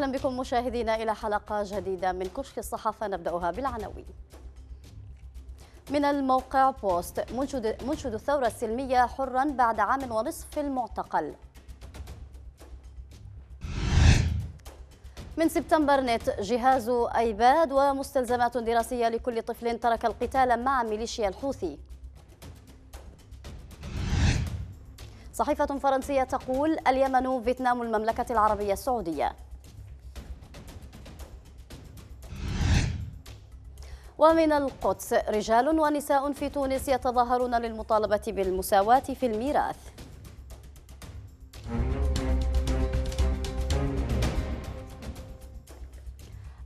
أهلا بكم مشاهدينا إلى حلقة جديدة من كشك الصحافة نبدأها بالعناوين من الموقع بوست منشد, منشد الثورة السلمية حرا بعد عام ونصف في المعتقل من سبتمبر نت جهاز أيباد ومستلزمات دراسية لكل طفل ترك القتال مع ميليشيا الحوثي صحيفة فرنسية تقول اليمن فيتنام المملكة العربية السعودية ومن القدس رجال ونساء في تونس يتظاهرون للمطالبة بالمساواة في الميراث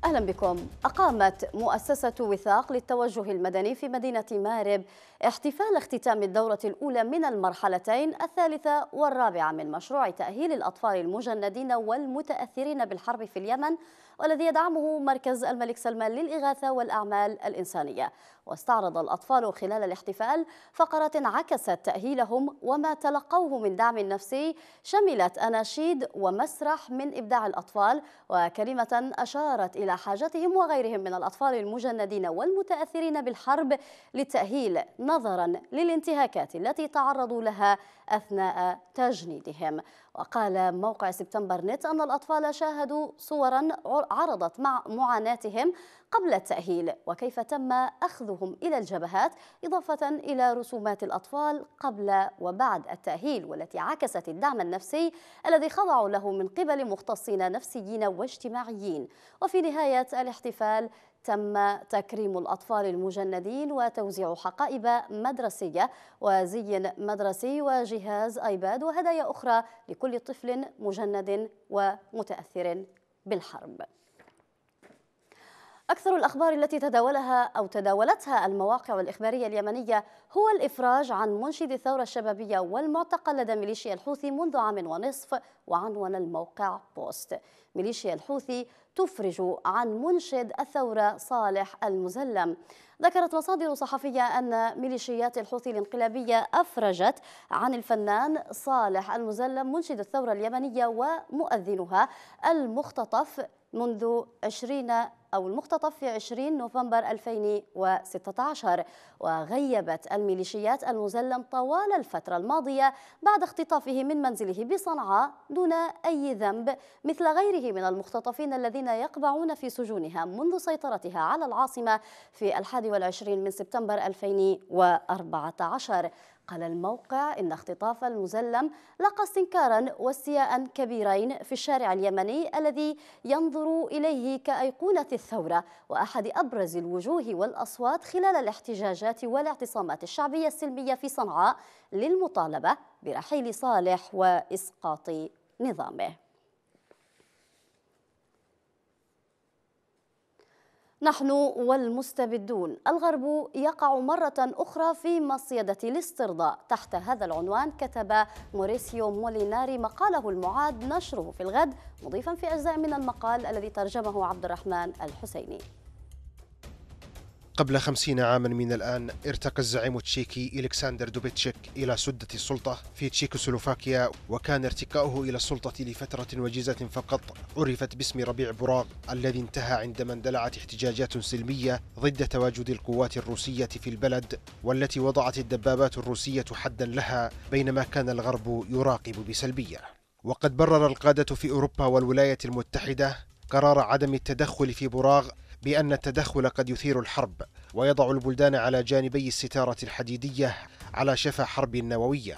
أهلا بكم أقامت مؤسسة وثاق للتوجه المدني في مدينة مارب احتفال اختتام الدورة الأولى من المرحلتين الثالثة والرابعة من مشروع تأهيل الأطفال المجندين والمتأثرين بالحرب في اليمن والذي يدعمه مركز الملك سلمان للإغاثة والأعمال الإنسانية واستعرض الأطفال خلال الاحتفال فقرات عكست تأهيلهم وما تلقوه من دعم نفسي شملت أناشيد ومسرح من إبداع الأطفال وكلمة أشارت إلى حاجتهم وغيرهم من الأطفال المجندين والمتأثرين بالحرب للتأهيل نظرا للانتهاكات التي تعرضوا لها أثناء تجنيدهم وقال موقع سبتمبر نت أن الأطفال شاهدوا صورا عرضت مع معاناتهم قبل التأهيل وكيف تم أخذهم إلى الجبهات إضافة إلى رسومات الأطفال قبل وبعد التأهيل والتي عكست الدعم النفسي الذي خضعوا له من قبل مختصين نفسيين واجتماعيين وفي نهاية الاحتفال تم تكريم الأطفال المجندين وتوزيع حقائب مدرسية وزي مدرسي وجهاز آيباد وهدايا أخرى لكل طفل مجند ومتأثر بالحرب أكثر الأخبار التي تداولها أو تداولتها المواقع الإخبارية اليمنية هو الإفراج عن منشد الثورة الشبابية والمعتقل لدى ميليشيا الحوثي منذ عام ونصف وعنون الموقع بوست ميليشيا الحوثي تفرج عن منشد الثورة صالح المزلم ذكرت مصادر صحفية أن ميليشيات الحوثي الانقلابية أفرجت عن الفنان صالح المزلم منشد الثورة اليمنية ومؤذنها المختطف منذ 20 أو المختطف في 20 نوفمبر 2016 وغيبت الميليشيات المزلم طوال الفترة الماضية بعد اختطافه من منزله بصنعاء دون أي ذنب مثل غيره من المختطفين الذين يقبعون في سجونها منذ سيطرتها على العاصمة في 21 من سبتمبر 2014 قال الموقع إن اختطاف المزلم لقى استنكارا واستياء كبيرين في الشارع اليمني الذي ينظر إليه كأيقونة الثورة وأحد أبرز الوجوه والأصوات خلال الاحتجاجات والاعتصامات الشعبية السلمية في صنعاء للمطالبة برحيل صالح وإسقاط نظامه نحن والمستبدون الغرب يقع مرة أخرى في مصيدة الاسترضاء تحت هذا العنوان كتب موريسيو موليناري مقاله المعاد نشره في الغد مضيفا في أجزاء من المقال الذي ترجمه عبد الرحمن الحسيني قبل خمسين عاما من الآن ارتقى الزعيم التشيكي إلكساندر دوبيتشيك إلى سدة السلطة في تشيكوسلوفاكيا وكان ارتقاؤه إلى السلطة لفترة وجيزة فقط عرفت باسم ربيع براغ الذي انتهى عندما اندلعت احتجاجات سلمية ضد تواجد القوات الروسية في البلد والتي وضعت الدبابات الروسية حدا لها بينما كان الغرب يراقب بسلبية وقد برر القادة في أوروبا والولايات المتحدة قرار عدم التدخل في براغ بأن التدخل قد يثير الحرب ويضع البلدان على جانبي الستارة الحديدية على شفا حرب نووية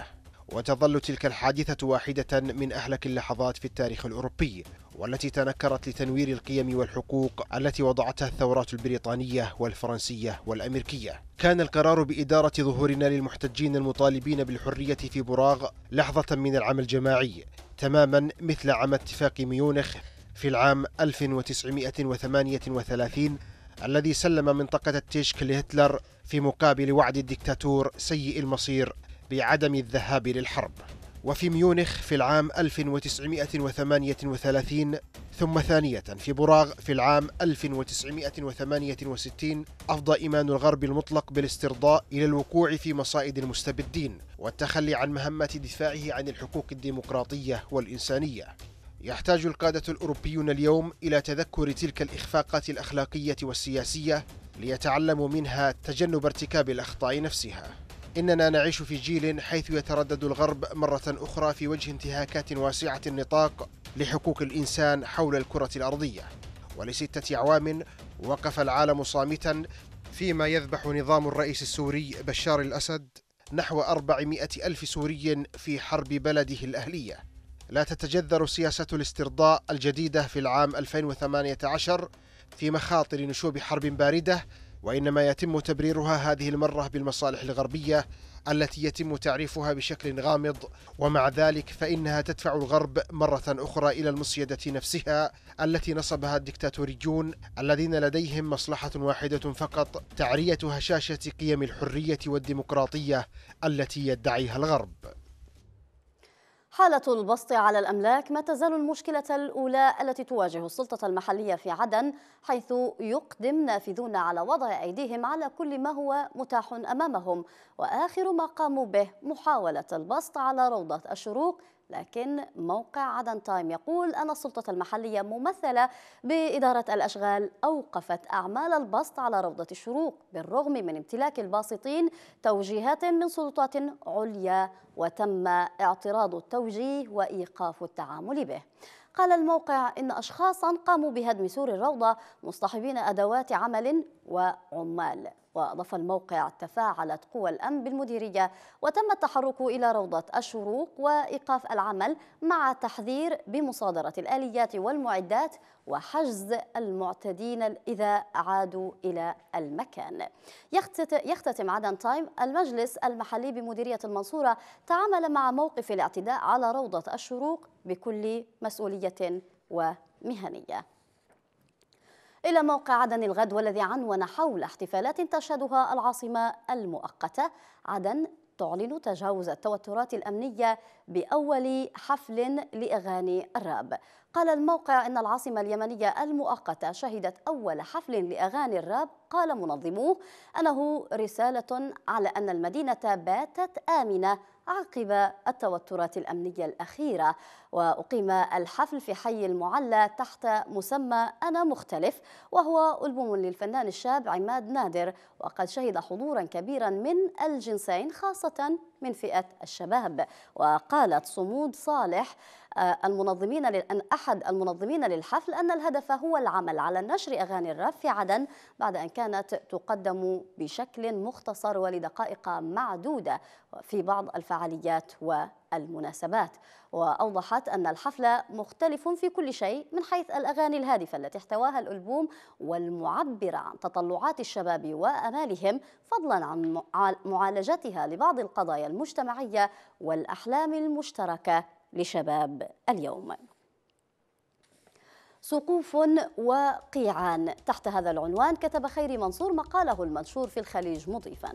وتظل تلك الحادثة واحدة من أهلك اللحظات في التاريخ الأوروبي والتي تنكرت لتنوير القيم والحقوق التي وضعتها الثورات البريطانية والفرنسية والأمريكية كان القرار بإدارة ظهورنا للمحتجين المطالبين بالحرية في براغ لحظة من العمل الجماعي تماما مثل عام اتفاق ميونخ في العام 1938 الذي سلم منطقة التشك لهتلر في مقابل وعد الدكتاتور سيء المصير بعدم الذهاب للحرب وفي ميونخ في العام 1938 ثم ثانية في براغ في العام 1968 أفضى إيمان الغرب المطلق بالاسترضاء إلى الوقوع في مصائد المستبدين والتخلي عن مهمة دفاعه عن الحقوق الديمقراطية والإنسانية يحتاج القادة الأوروبيون اليوم إلى تذكر تلك الإخفاقات الأخلاقية والسياسية ليتعلموا منها تجنب ارتكاب الأخطاء نفسها إننا نعيش في جيل حيث يتردد الغرب مرة أخرى في وجه انتهاكات واسعة النطاق لحقوق الإنسان حول الكرة الأرضية ولستة أعوام وقف العالم صامتا فيما يذبح نظام الرئيس السوري بشار الأسد نحو أربعمائة ألف سوري في حرب بلده الأهلية لا تتجذر سياسة الاسترضاء الجديدة في العام 2018 في مخاطر نشوب حرب باردة وإنما يتم تبريرها هذه المرة بالمصالح الغربية التي يتم تعريفها بشكل غامض ومع ذلك فإنها تدفع الغرب مرة أخرى إلى المصيدة نفسها التي نصبها الدكتاتوريون الذين لديهم مصلحة واحدة فقط تعرية هشاشة قيم الحرية والديمقراطية التي يدعيها الغرب حالة البسط على الأملاك ما تزال المشكلة الأولى التي تواجه السلطة المحلية في عدن حيث يقدم نافذون على وضع أيديهم على كل ما هو متاح أمامهم وآخر ما قاموا به محاولة البسط على روضة الشروق لكن موقع عدن تايم يقول أن السلطة المحلية ممثلة بإدارة الأشغال أوقفت أعمال البسط على روضة الشروق بالرغم من امتلاك الباسطين توجيهات من سلطات عليا وتم اعتراض التوجيه وإيقاف التعامل به قال الموقع إن أشخاصا قاموا بهدم سور الروضة مصطحبين أدوات عمل وعمال وأضاف الموقع تفاعلت قوى الأمن بالمديرية وتم التحرك إلى روضة الشروق وإيقاف العمل مع تحذير بمصادرة الآليات والمعدات وحجز المعتدين إذا عادوا إلى المكان يختتم عدن تايم المجلس المحلي بمديرية المنصورة تعامل مع موقف الاعتداء على روضة الشروق بكل مسؤولية ومهنية إلى موقع عدن الغد والذي عنون حول احتفالات تشهدها العاصمة المؤقتة عدن تعلن تجاوز التوترات الأمنية بأول حفل لأغاني الراب قال الموقع أن العاصمة اليمنية المؤقتة شهدت أول حفل لأغاني الراب قال منظموه أنه رسالة على أن المدينة باتت آمنة عقب التوترات الأمنية الأخيرة وأقيم الحفل في حي المعلى تحت مسمى أنا مختلف وهو ألبوم للفنان الشاب عماد نادر وقد شهد حضورا كبيرا من الجنسين خاصة من فئة الشباب وقالت صمود صالح آه، المنظمين لأن أحد المنظمين للحفل أن الهدف هو العمل على نشر أغاني الراب في عدن بعد أن كانت تقدم بشكل مختصر ولدقائق معدودة في بعض الفعاليات و المناسبات وأوضحت أن الحفلة مختلف في كل شيء من حيث الأغاني الهادفة التي احتواها الألبوم والمعبرة عن تطلعات الشباب وأمالهم فضلا عن معالجتها لبعض القضايا المجتمعية والأحلام المشتركة لشباب اليوم سقوف وقيعان تحت هذا العنوان كتب خيري منصور مقاله المنشور في الخليج مضيفاً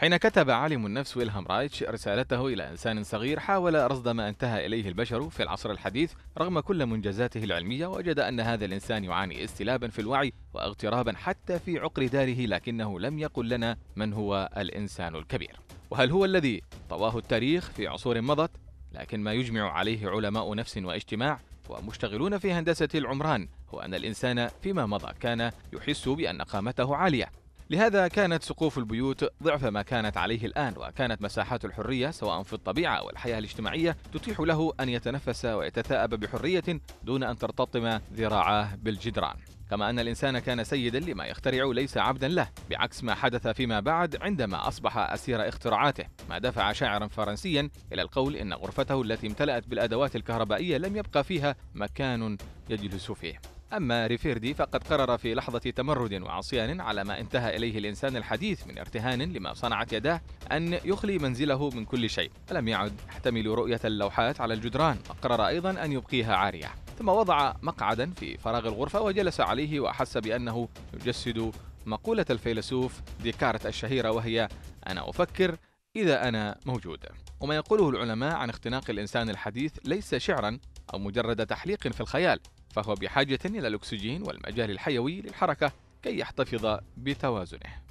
حين كتب عالم النفس ويلهام رايتش رسالته إلى إنسان صغير حاول رصد ما انتهى إليه البشر في العصر الحديث رغم كل منجزاته العلمية وجد أن هذا الإنسان يعاني استلابا في الوعي واغترابا حتى في عقر داره لكنه لم يقل لنا من هو الإنسان الكبير وهل هو الذي طواه التاريخ في عصور مضت لكن ما يجمع عليه علماء نفس واجتماع ومشتغلون في هندسة العمران هو أن الإنسان فيما مضى كان يحس بأن قامته عالية لهذا كانت سقوف البيوت ضعف ما كانت عليه الآن وكانت مساحات الحرية سواء في الطبيعة أو الحياة الاجتماعية تتيح له أن يتنفس ويتثاءب بحرية دون أن ترتطم ذراعاه بالجدران كما أن الإنسان كان سيدا لما يخترع ليس عبدا له بعكس ما حدث فيما بعد عندما أصبح أسير اختراعاته ما دفع شاعرا فرنسيا إلى القول إن غرفته التي امتلأت بالأدوات الكهربائية لم يبقى فيها مكان يجلس فيه أما ريفيردي فقد قرر في لحظة تمرد وعصيان على ما انتهى إليه الإنسان الحديث من ارتهان لما صنعت يداه أن يخلي منزله من كل شيء لم يعد يحتمل رؤية اللوحات على الجدران وقرر أيضا أن يبقيها عارية ثم وضع مقعدا في فراغ الغرفة وجلس عليه وأحس بأنه يجسد مقولة الفيلسوف ديكارت الشهيرة وهي أنا أفكر إذا أنا موجود وما يقوله العلماء عن اختناق الإنسان الحديث ليس شعرا أو مجرد تحليق في الخيال فهو بحاجة إلى الأكسجين والمجال الحيوي للحركة كي يحتفظ بتوازنه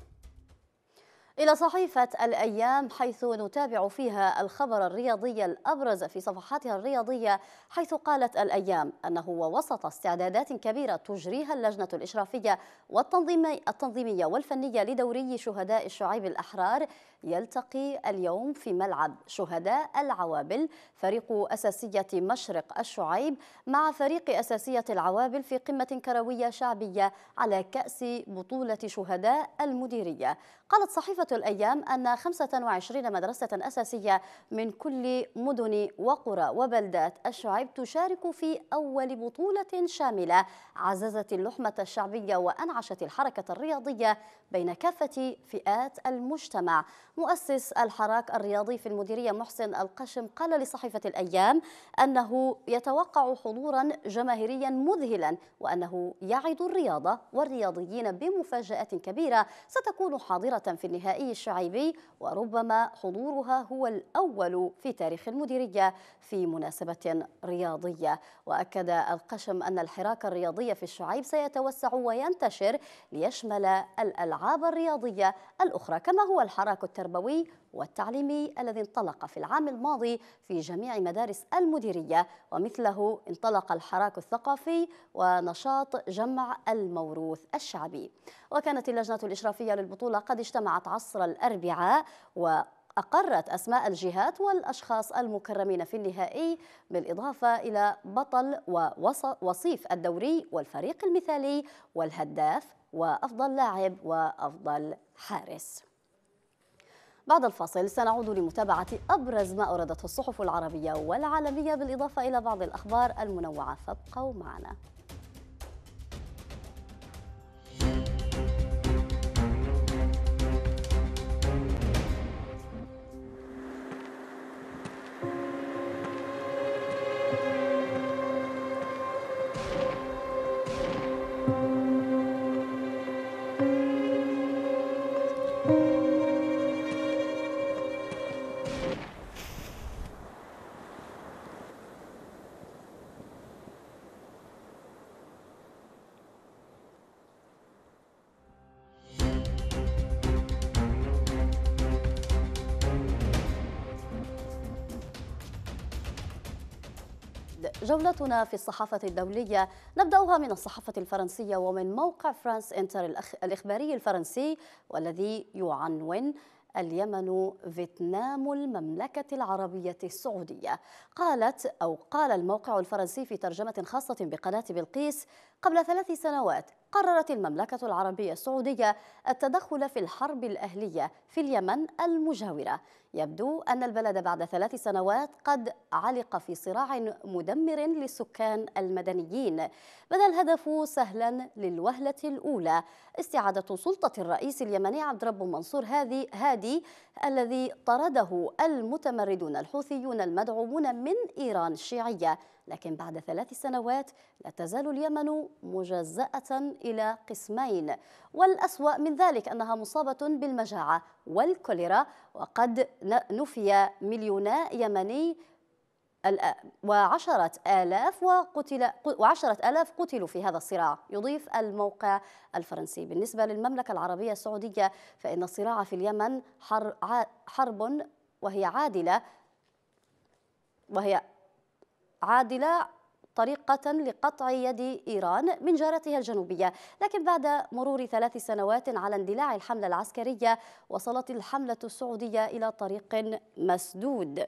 إلى صحيفة الأيام حيث نتابع فيها الخبر الرياضي الأبرز في صفحاتها الرياضية حيث قالت الأيام أنه ووسط استعدادات كبيرة تجريها اللجنة الإشرافية والتنظيمية والفنية لدوري شهداء الشعيب الأحرار يلتقي اليوم في ملعب شهداء العوابل فريق أساسية مشرق الشعيب مع فريق أساسية العوابل في قمة كروية شعبية على كأس بطولة شهداء المديرية قالت صحيفة الأيام أن 25 مدرسة أساسية من كل مدن وقرى وبلدات الشعب تشارك في أول بطولة شاملة عززت اللحمة الشعبية وأنعشت الحركة الرياضية بين كافة فئات المجتمع مؤسس الحراك الرياضي في المديرية محسن القشم قال لصحيفة الأيام أنه يتوقع حضورا جماهيريا مذهلا وأنه يعد الرياضة والرياضيين بمفاجآت كبيرة ستكون حاضرة في النهائي الغذائي الشعيبي وربما حضورها هو الأول في تاريخ المديرية في مناسبة رياضية وأكد القشم أن الحراك الرياضي في الشعيب سيتوسع وينتشر ليشمل الألعاب الرياضية الأخرى كما هو الحراك التربوي والتعليمي الذي انطلق في العام الماضي في جميع مدارس المديرية ومثله انطلق الحراك الثقافي ونشاط جمع الموروث الشعبي وكانت اللجنة الإشرافية للبطولة قد اجتمعت عصر الأربعاء و أقرت أسماء الجهات والأشخاص المكرمين في النهائي بالإضافة إلى بطل ووصيف الدوري والفريق المثالي والهداف وأفضل لاعب وأفضل حارس بعد الفاصل سنعود لمتابعة أبرز ما أوردته الصحف العربية والعالمية بالإضافة إلى بعض الأخبار المنوعة فابقوا معنا جولتنا في الصحافة الدولية نبدأها من الصحافة الفرنسية ومن موقع فرانس انتر الإخباري الفرنسي والذي يعنون اليمن فيتنام المملكة العربية السعودية قالت أو قال الموقع الفرنسي في ترجمة خاصة بقناة بلقيس قبل ثلاث سنوات قررت المملكة العربية السعودية التدخل في الحرب الأهلية في اليمن المجاورة يبدو أن البلد بعد ثلاث سنوات قد علق في صراع مدمر للسكان المدنيين بدا الهدف سهلا للوهلة الأولى استعادة سلطة الرئيس اليمني عبد رب منصور هادي, هادي الذي طرده المتمردون الحوثيون المدعومون من إيران الشيعية لكن بعد ثلاث سنوات لا تزال اليمن مجزأة إلى قسمين والأسوأ من ذلك أنها مصابة بالمجاعة والكوليرا وقد نفي مليونا يمني وعشرة آلاف وقتل وعشرة آلاف قتلوا في هذا الصراع يضيف الموقع الفرنسي بالنسبة للمملكة العربية السعودية فإن الصراع في اليمن حرب وهي عادلة وهي عادلة طريقة لقطع يد إيران من جارتها الجنوبية لكن بعد مرور ثلاث سنوات على اندلاع الحملة العسكرية وصلت الحملة السعودية إلى طريق مسدود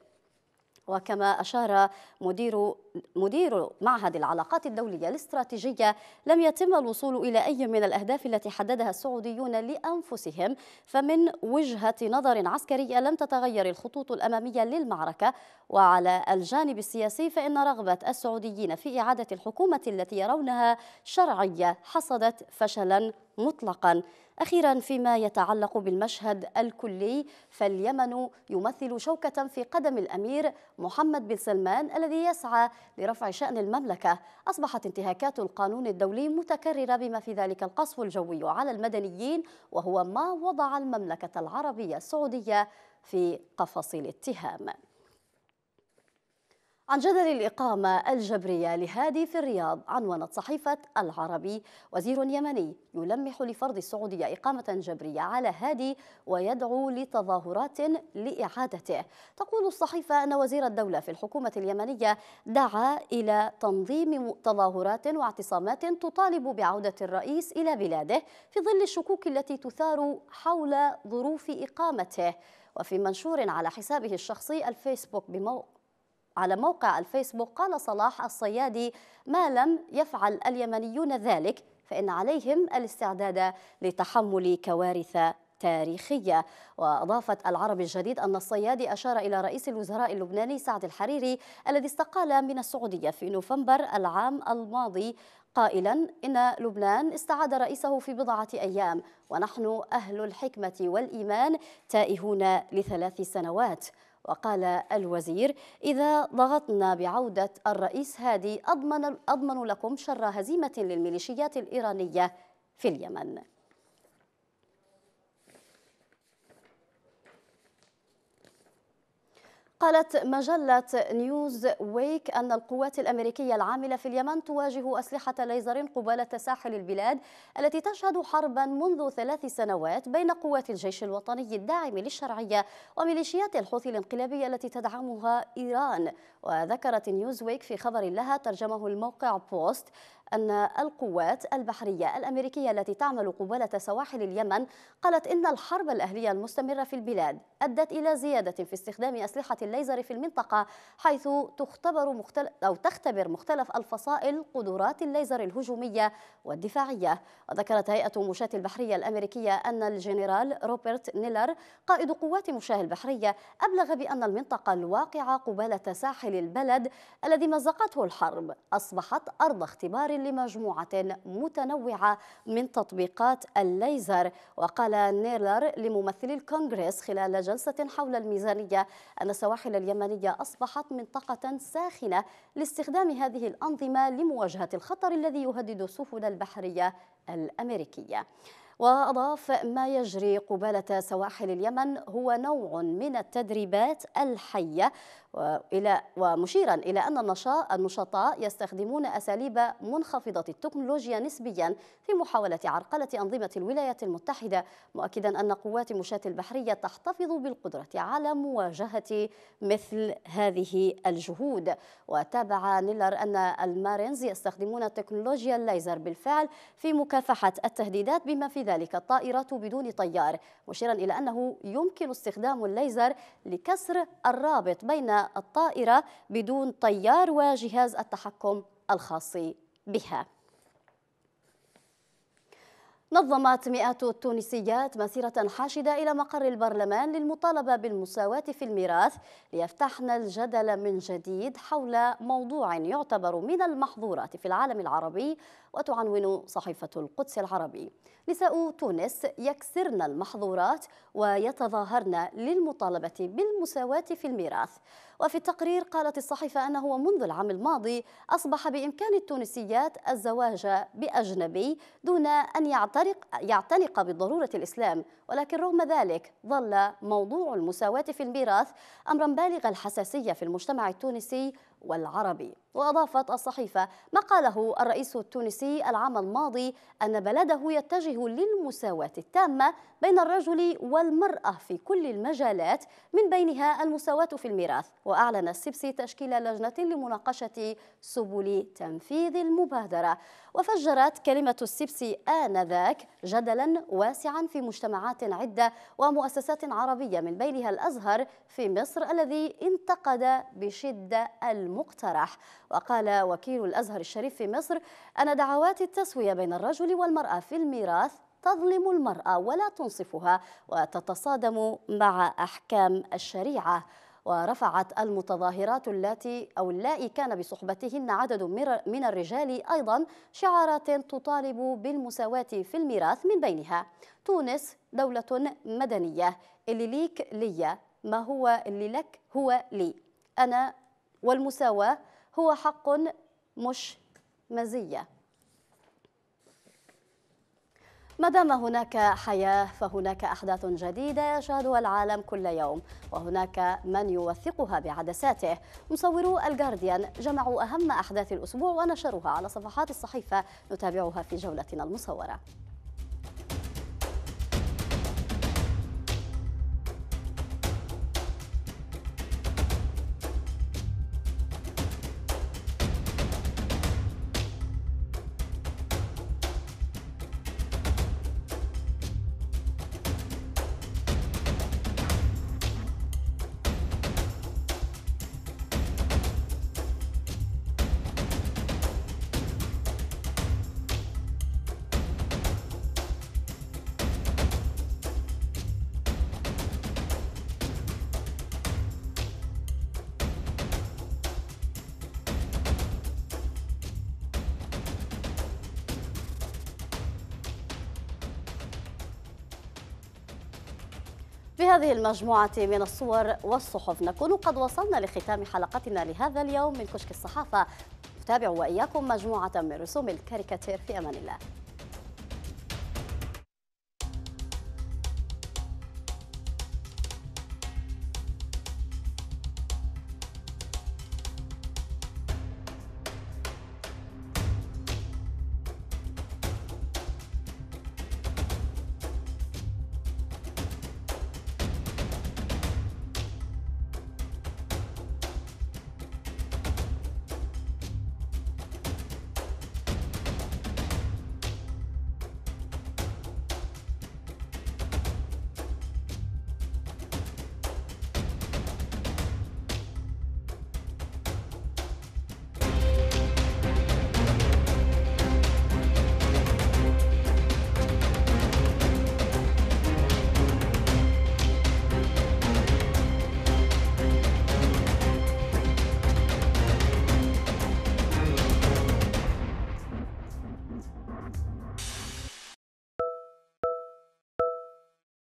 وكما أشار مدير مدير معهد العلاقات الدولية الاستراتيجية لم يتم الوصول إلى أي من الأهداف التي حددها السعوديون لأنفسهم فمن وجهة نظر عسكرية لم تتغير الخطوط الأمامية للمعركة وعلى الجانب السياسي فإن رغبة السعوديين في إعادة الحكومة التي يرونها شرعية حصدت فشلا مطلقا أخيرا فيما يتعلق بالمشهد الكلي فاليمن يمثل شوكة في قدم الأمير محمد بن سلمان الذي يسعى لرفع شأن المملكة أصبحت انتهاكات القانون الدولي متكررة بما في ذلك القصف الجوي على المدنيين وهو ما وضع المملكة العربية السعودية في قفص الاتهام عن جدل الإقامة الجبرية لهادي في الرياض عنونت صحيفة العربي وزير يمني يلمح لفرض السعودية إقامة جبرية على هادي ويدعو لتظاهرات لإعادته تقول الصحيفة أن وزير الدولة في الحكومة اليمنية دعا إلى تنظيم تظاهرات واعتصامات تطالب بعودة الرئيس إلى بلاده في ظل الشكوك التي تثار حول ظروف إقامته وفي منشور على حسابه الشخصي الفيسبوك بموقع على موقع الفيسبوك قال صلاح الصيادي ما لم يفعل اليمنيون ذلك فإن عليهم الاستعداد لتحمل كوارث تاريخية وأضافت العرب الجديد أن الصيادي أشار إلى رئيس الوزراء اللبناني سعد الحريري الذي استقال من السعودية في نوفمبر العام الماضي قائلا إن لبنان استعاد رئيسه في بضعة أيام ونحن أهل الحكمة والإيمان تائهون لثلاث سنوات وقال الوزير إذا ضغطنا بعودة الرئيس هادي أضمن, أضمن لكم شر هزيمة للميليشيات الإيرانية في اليمن قالت مجلة نيوز ويك أن القوات الأمريكية العاملة في اليمن تواجه أسلحة ليزر قبالة ساحل البلاد التي تشهد حربا منذ ثلاث سنوات بين قوات الجيش الوطني الداعم للشرعية وميليشيات الحوثي الانقلابية التي تدعمها إيران وذكرت نيوز ويك في خبر لها ترجمه الموقع بوست أن القوات البحرية الأمريكية التي تعمل قبالة سواحل اليمن قالت إن الحرب الأهلية المستمرة في البلاد أدت إلى زيادة في استخدام أسلحة الليزر في المنطقة حيث تختبر مختل أو تختبر مختلف الفصائل قدرات الليزر الهجومية والدفاعية وذكرت هيئة مشاة البحرية الأمريكية أن الجنرال روبرت نيلر قائد قوات مشاه البحرية أبلغ بأن المنطقة الواقعة قبالة ساحل البلد الذي مزقته الحرب أصبحت أرض اختبار لمجموعة متنوعة من تطبيقات الليزر وقال نيرلر لممثل الكونغرس خلال جلسة حول الميزانية أن السواحل اليمنية أصبحت منطقة ساخنة لاستخدام هذه الأنظمة لمواجهة الخطر الذي يهدد السفن البحرية الأمريكية وأضاف ما يجري قبالة سواحل اليمن هو نوع من التدريبات الحية إلى ومشيرا إلى أن النشطاء يستخدمون أساليب منخفضة التكنولوجيا نسبيا في محاولة عرقلة أنظمة الولايات المتحدة مؤكدا أن قوات مشاة البحرية تحتفظ بالقدرة على مواجهة مثل هذه الجهود وتابع نيلر أن المارينز يستخدمون تكنولوجيا الليزر بالفعل في مكافحة التهديدات بما في ذلك الطائرات بدون طيار مشيرا إلى أنه يمكن استخدام الليزر لكسر الرابط بين الطائرة بدون طيار وجهاز التحكم الخاص بها نظمت مئات التونسيات مسيرة حاشدة إلى مقر البرلمان للمطالبة بالمساواة في الميراث ليفتحن الجدل من جديد حول موضوع يعتبر من المحظورات في العالم العربي وتعنون صحيفة القدس العربي نساء تونس يكسرن المحظورات ويتظاهرن للمطالبة بالمساواة في الميراث وفي التقرير قالت الصحيفة أنه منذ العام الماضي أصبح بإمكان التونسيات الزواج بأجنبي دون أن يعترق يعتنق بضرورة الإسلام ولكن رغم ذلك ظل موضوع المساواة في الميراث أمرا بالغ الحساسية في المجتمع التونسي والعربي وأضافت الصحيفة ما قاله الرئيس التونسي العام الماضي أن بلده يتجه للمساواة التامة بين الرجل والمرأة في كل المجالات من بينها المساواة في الميراث وأعلن السبسي تشكيل لجنة لمناقشة سبل تنفيذ المبادرة وفجرت كلمة السبسي آنذاك جدلا واسعا في مجتمعات عدة ومؤسسات عربية من بينها الأزهر في مصر الذي انتقد بشدة المقترح وقال وكيل الأزهر الشريف في مصر أن دعوات التسوية بين الرجل والمرأة في الميراث تظلم المرأة ولا تنصفها وتتصادم مع أحكام الشريعة ورفعت المتظاهرات التي أو اللائي كان بصحبتهن عدد من الرجال أيضا شعارات تطالب بالمساواة في الميراث من بينها تونس دولة مدنية اللي ليك ليا ما هو اللي لك هو لي أنا والمساواة هو حق مش مزية ما دام هناك حياة فهناك أحداث جديدة يشهدها العالم كل يوم وهناك من يوثقها بعدساته مصورو الجارديان جمعوا أهم أحداث الأسبوع ونشروها على صفحات الصحيفة نتابعها في جولتنا المصورة بهذه المجموعة من الصور والصحف نكون قد وصلنا لختام حلقتنا لهذا اليوم من كشك الصحافة نتابع وإياكم مجموعة من رسوم الكاريكاتير في أمان الله